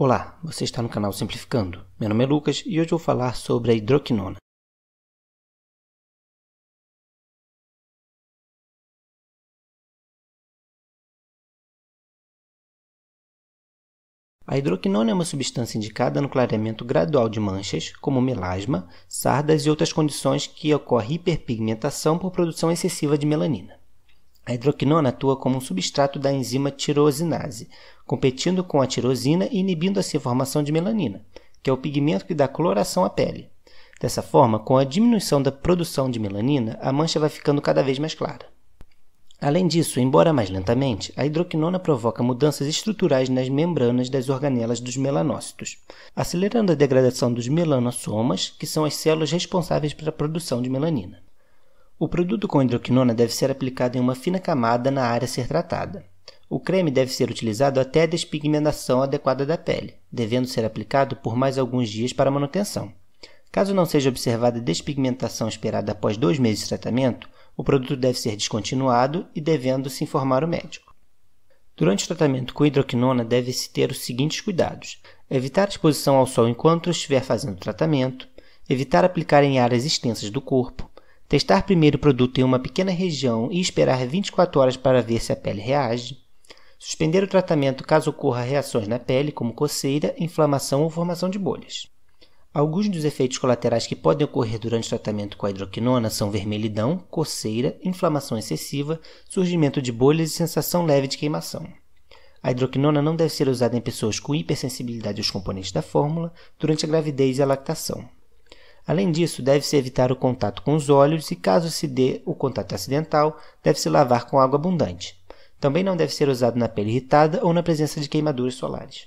Olá, você está no canal Simplificando. Meu nome é Lucas e hoje vou falar sobre a hidroquinona. A hidroquinona é uma substância indicada no clareamento gradual de manchas, como melasma, sardas e outras condições que ocorre hiperpigmentação por produção excessiva de melanina. A hidroquinona atua como um substrato da enzima tirosinase, competindo com a tirosina e inibindo a formação de melanina, que é o pigmento que dá coloração à pele. Dessa forma, com a diminuição da produção de melanina, a mancha vai ficando cada vez mais clara. Além disso, embora mais lentamente, a hidroquinona provoca mudanças estruturais nas membranas das organelas dos melanócitos, acelerando a degradação dos melanossomas, que são as células responsáveis pela produção de melanina. O produto com hidroquinona deve ser aplicado em uma fina camada na área a ser tratada. O creme deve ser utilizado até a despigmentação adequada da pele, devendo ser aplicado por mais alguns dias para manutenção. Caso não seja observada a despigmentação esperada após dois meses de tratamento, o produto deve ser descontinuado e devendo se informar o médico. Durante o tratamento com hidroquinona deve-se ter os seguintes cuidados: evitar exposição ao sol enquanto estiver fazendo o tratamento, evitar aplicar em áreas extensas do corpo, testar primeiro o produto em uma pequena região e esperar 24 horas para ver se a pele reage, suspender o tratamento caso ocorra reações na pele, como coceira, inflamação ou formação de bolhas. Alguns dos efeitos colaterais que podem ocorrer durante o tratamento com a hidroquinona são vermelhidão, coceira, inflamação excessiva, surgimento de bolhas e sensação leve de queimação. A hidroquinona não deve ser usada em pessoas com hipersensibilidade aos componentes da fórmula durante a gravidez e a lactação. Além disso, deve-se evitar o contato com os olhos e, caso se dê o contato acidental, deve-se lavar com água abundante. Também não deve ser usado na pele irritada ou na presença de queimaduras solares.